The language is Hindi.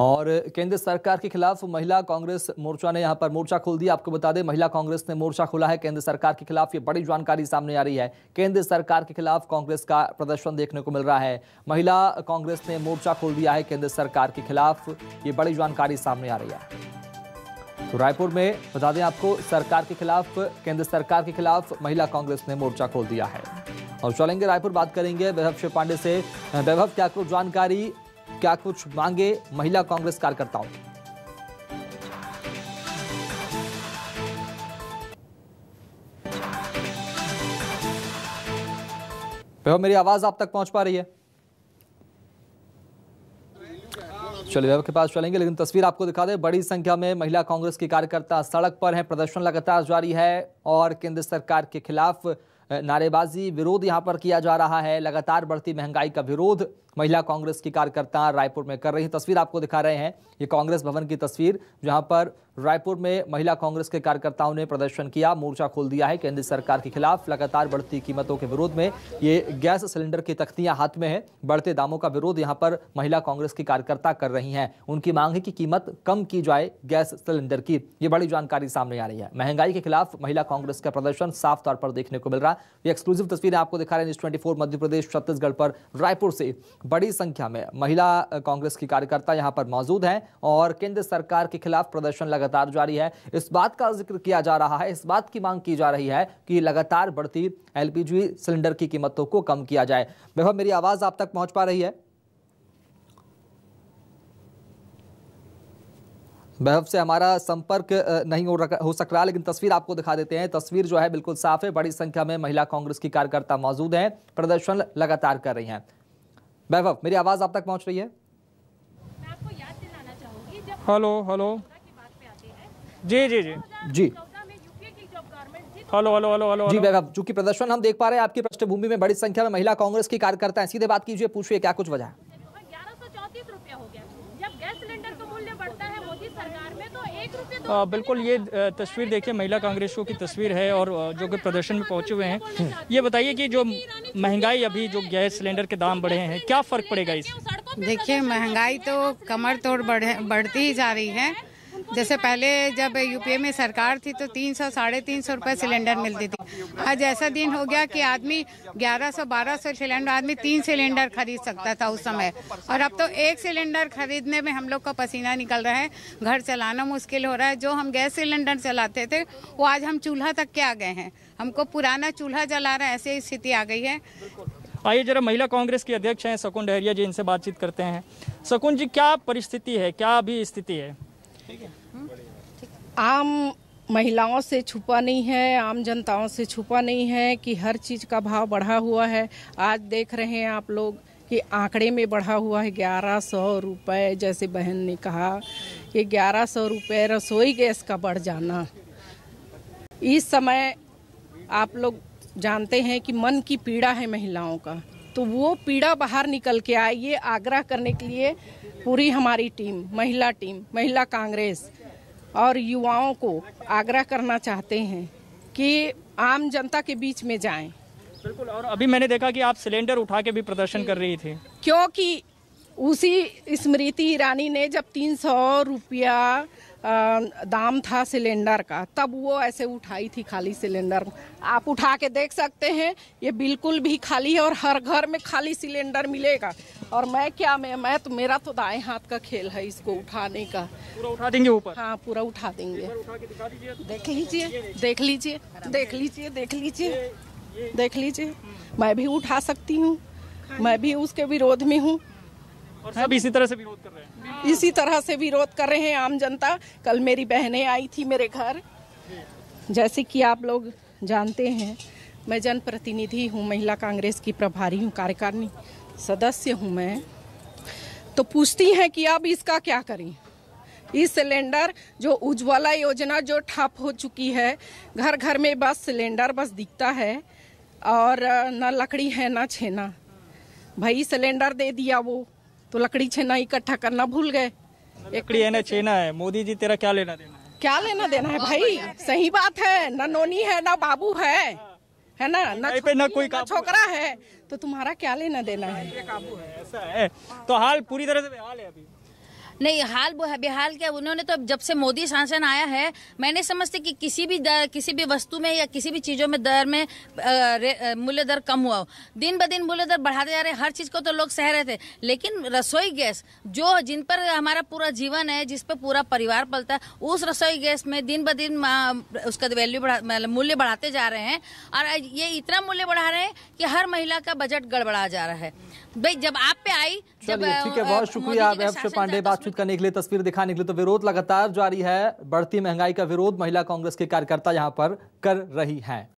और केंद्र सरकार के खिलाफ महिला कांग्रेस मोर्चा ने यहां पर मोर्चा खोल दिया आपको बता दें महिला कांग्रेस ने मोर्चा खोला है केंद्र सरकार के खिलाफ ये बड़ी जानकारी सामने आ रही है केंद्र सरकार के खिलाफ कांग्रेस का प्रदर्शन देखने को मिल रहा है महिला कांग्रेस ने मोर्चा खोल दिया है केंद्र सरकार के खिलाफ ये बड़ी जानकारी सामने आ रही है तो रायपुर में बता दें आपको सरकार के खिलाफ केंद्र सरकार के खिलाफ महिला कांग्रेस ने मोर्चा खोल दिया है और चलेंगे रायपुर बात करेंगे वैभव शिव पांडे से वैभव क्या कुछ जानकारी क्या कुछ मांगे महिला कांग्रेस कार्यकर्ताओं वैभव मेरी आवाज आप तक पहुंच पा रही है चलिए वैभव के पास चलेंगे लेकिन तस्वीर आपको दिखा दें बड़ी संख्या में महिला कांग्रेस की कार्यकर्ता सड़क पर हैं प्रदर्शन लगातार जारी है और केंद्र सरकार के खिलाफ नारेबाजी विरोध यहाँ पर किया जा रहा है लगातार बढ़ती महंगाई का विरोध महिला कांग्रेस की कार्यकर्ता रायपुर में कर रही तस्वीर आपको दिखा रहे हैं ये कांग्रेस भवन की तस्वीर जहाँ पर रायपुर में महिला कांग्रेस के कार्यकर्ताओं ने प्रदर्शन किया मोर्चा खोल दिया है केंद्र सरकार के खिलाफ लगातार बढ़ती कीमतों के विरोध में ये गैस सिलेंडर की तख्तियां हाथ में है बढ़ते दामों का विरोध यहां पर महिला कांग्रेस की कार्यकर्ता कर रही हैं उनकी मांग है कि कीमत कम की जाए गैस सिलेंडर की ये बड़ी जानकारी सामने आ रही है महंगाई के खिलाफ महिला कांग्रेस का प्रदर्शन साफ तौर पर देखने को मिल रहा ये एक्सक्लूसिव तस्वीरें आपको दिखा रहे हैं ट्वेंटी मध्य प्रदेश छत्तीसगढ़ पर रायपुर से बड़ी संख्या में महिला कांग्रेस की कार्यकर्ता यहाँ पर मौजूद हैं और केंद्र सरकार के खिलाफ प्रदर्शन लगा लगातार जारी है इस बात का जिक्र किया जा रहा है इस बात की मांग की जा रही है कि लगातार बढ़ती एलपीजी सिलेंडर की कीमतों को कम किया जाए वैभव मेरी आवाज़ आप तक पहुंच पा रही है वैभव से हमारा संपर्क नहीं हो रहा हो सक रहा लेकिन तस्वीर आपको दिखा देते हैं तस्वीर जो है बिल्कुल साफ है बड़ी संख्या में महिला कांग्रेस की कार्यकर्ता मौजूद हैं प्रदर्शन लगातार कर रही हैं वैभव मेरी आवाज़ आप तक पहुंच रही है हेलो हेलो जी जी जी जी हेलो हेलो हेलो हेलो जी वैभव चूंकि प्रदर्शन हम देख पा रहे हैं आपकी पृष्ठभूमि में बड़ी संख्या में महिला कांग्रेस की कार्यकर्ता है सीधे बात कीजिए पूछिए क्या कुछ वजह है आ, तो तो हाँ, बिल्कुल ये तस्वीर देखिए महिला कांग्रेसियों की तस्वीर है और जो कि प्रदर्शन में पहुंचे हुए हैं हम्म। ये बताइए कि जो महंगाई अभी जो गैस सिलेंडर के दाम बढ़े हैं क्या फर्क पड़ेगा इस देखिए महंगाई तो कमर तोड़ बढ़ बढ़ती ही जा रही है जैसे पहले जब यूपीए में सरकार थी तो तीन सौ साढ़े तीन सौ रुपये सिलेंडर मिलती थी आज ऐसा दिन हो गया कि आदमी ग्यारह सौ बारह सौ सिलेंडर आदमी तीन सिलेंडर खरीद सकता था उस समय और अब तो एक सिलेंडर खरीदने में हम लोग का पसीना निकल रहा है घर चलाना मुश्किल हो रहा है जो हम गैस सिलेंडर चलाते थे वो आज हम चूल्हा तक के आ गए हैं हमको पुराना चूल्हा जला रहा है ऐसी स्थिति आ गई है आइए जरा महिला कांग्रेस की अध्यक्ष हैं शकुन डहरिया जी इनसे बातचीत करते हैं शकुन जी क्या परिस्थिति है क्या अभी स्थिति है हम्म? आम महिलाओं से छुपा नहीं है आम जनताओं से छुपा नहीं है कि हर चीज़ का भाव बढ़ा हुआ है आज देख रहे हैं आप लोग कि आंकड़े में बढ़ा हुआ है ग्यारह सौ रुपये जैसे बहन ने कहा कि ग्यारह सौ रुपये रसोई गैस का बढ़ जाना इस समय आप लोग जानते हैं कि मन की पीड़ा है महिलाओं का तो वो पीड़ा बाहर निकल के आए ये आग्रह करने के लिए पूरी हमारी टीम महिला टीम महिला कांग्रेस और युवाओं को आग्रह करना चाहते हैं कि आम जनता के बीच में जाएं। बिल्कुल और अभी मैंने देखा कि आप सिलेंडर उठा के भी प्रदर्शन कर रही थी क्योंकि उसी स्मृति ईरानी ने जब तीन सौ रुपया दाम था सिलेंडर का तब वो ऐसे उठाई थी खाली सिलेंडर आप उठा के देख सकते हैं ये बिल्कुल भी खाली है और हर घर में खाली सिलेंडर मिलेगा और मैं क्या मैं मैं तो मेरा तो दाएं हाथ का खेल है इसको उठाने का पूरा उठा देंगे ऊपर हाँ पूरा उठा देंगे देख लीजिए देख लीजिए देख लीजिए देख लीजिए देख लीजिए हम्म। मैं भी उठा सकती हूँ मैं भी उसके विरोध में हूँ और सब इसी तरह से विरोध कर रहे हैं इसी तरह से विरोध कर रहे हैं आम जनता कल मेरी बहनें आई थी मेरे घर जैसे कि आप लोग जानते हैं मैं जनप्रतिनिधि हूँ महिला कांग्रेस की प्रभारी हूँ कार्यकारिणी सदस्य हूँ मैं तो पूछती हैं कि अब इसका क्या करें इस सिलेंडर जो उज्ज्वला योजना जो ठप हो चुकी है घर घर में बस सिलेंडर बस दिखता है और न लकड़ी है ना छेना भाई सिलेंडर दे दिया वो तो लकड़ी छेना इकट्ठा करना भूल गए लकड़ी है ना छेना है मोदी जी तेरा क्या लेना देना है क्या लेना देना है भाई सही बात है ना नोनी है ना बाबू है है ना ना पे ना कोई ना छोकरा है तो तुम्हारा क्या लेना देना है, है ऐसा है तो हाल पूरी तरह से हाल है अभी नहीं हाल बेहाल क्या उन्होंने तो जब से मोदी शासन आया है मैंने समझते कि किसी भी दर किसी भी वस्तु में या किसी भी चीज़ों में दर में मूल्य दर कम हुआ हो दिन ब दिन मूल्य दर बढ़ाते जा रहे हर चीज़ को तो लोग सह रहे थे लेकिन रसोई गैस जो जिन पर हमारा पूरा जीवन है जिस पर पूरा परिवार पलता है उस रसोई गैस में दिन ब दिन उसका वैल्यू बढ़ा मतलब मूल्य बढ़ाते जा रहे हैं और ये इतना मूल्य बढ़ा रहे हैं कि हर महिला का बजट गड़बड़ा जा रहा है भाई जब आप पे आई जब ठीक है बहुत शुक्रिया आप पांडे बातचीत करने के लिए तस्वीर दिखाने के लिए तो विरोध लगातार जारी है बढ़ती महंगाई का विरोध महिला कांग्रेस के कार्यकर्ता यहाँ पर कर रही है